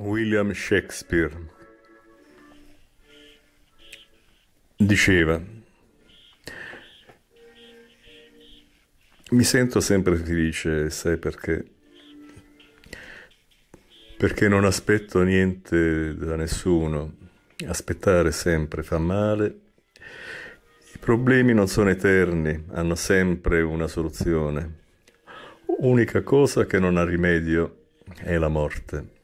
William Shakespeare diceva, mi sento sempre felice, sai perché? Perché non aspetto niente da nessuno, aspettare sempre fa male, i problemi non sono eterni, hanno sempre una soluzione. Unica cosa che non ha rimedio è la morte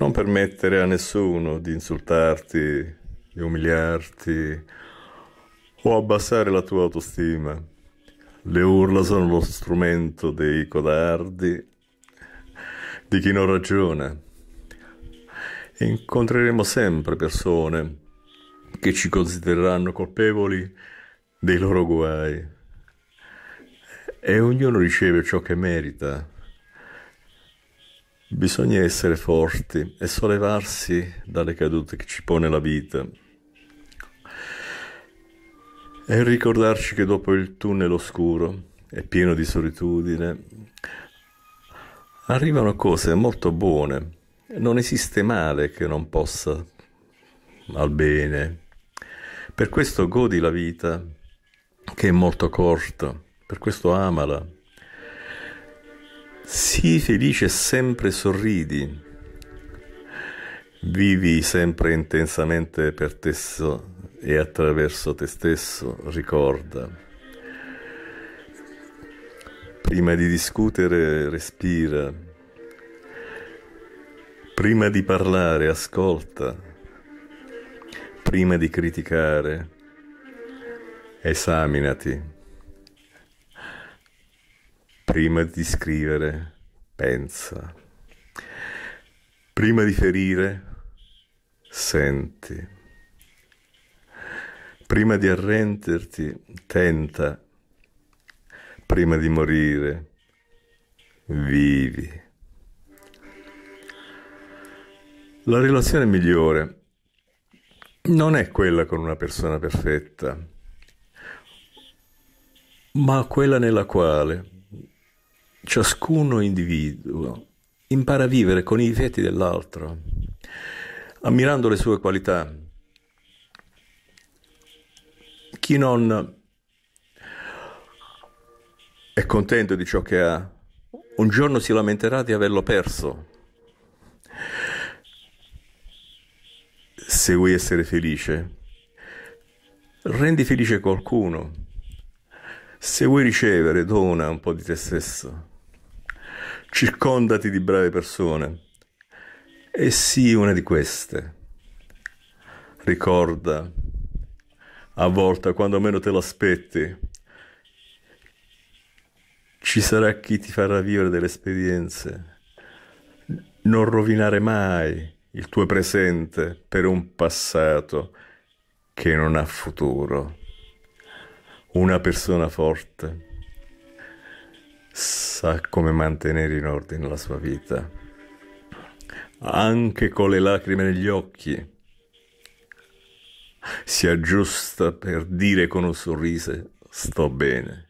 non permettere a nessuno di insultarti, di umiliarti o abbassare la tua autostima. Le urla sono lo strumento dei codardi, di chi non ragiona. Incontreremo sempre persone che ci considereranno colpevoli dei loro guai e ognuno riceve ciò che merita. Bisogna essere forti e sollevarsi dalle cadute che ci pone la vita. E ricordarci che dopo il tunnel oscuro e pieno di solitudine arrivano cose molto buone. Non esiste male che non possa al bene. Per questo godi la vita, che è molto corta, per questo amala Sii felice e sempre sorridi. Vivi sempre intensamente per te stesso e attraverso te stesso, ricorda. Prima di discutere, respira. Prima di parlare, ascolta. Prima di criticare, esaminati. Prima di scrivere, pensa. Prima di ferire, senti. Prima di arrenderti, tenta. Prima di morire, vivi. La relazione migliore non è quella con una persona perfetta, ma quella nella quale ciascuno individuo impara a vivere con i difetti dell'altro, ammirando le sue qualità. Chi non è contento di ciò che ha, un giorno si lamenterà di averlo perso. Se vuoi essere felice, rendi felice qualcuno. Se vuoi ricevere, dona un po' di te stesso circondati di brave persone. E sii una di queste. Ricorda, a volte, quando meno te l'aspetti, ci sarà chi ti farà vivere delle esperienze. Non rovinare mai il tuo presente per un passato che non ha futuro. Una persona forte sa come mantenere in ordine la sua vita, anche con le lacrime negli occhi. Si aggiusta per dire con un sorriso sto bene.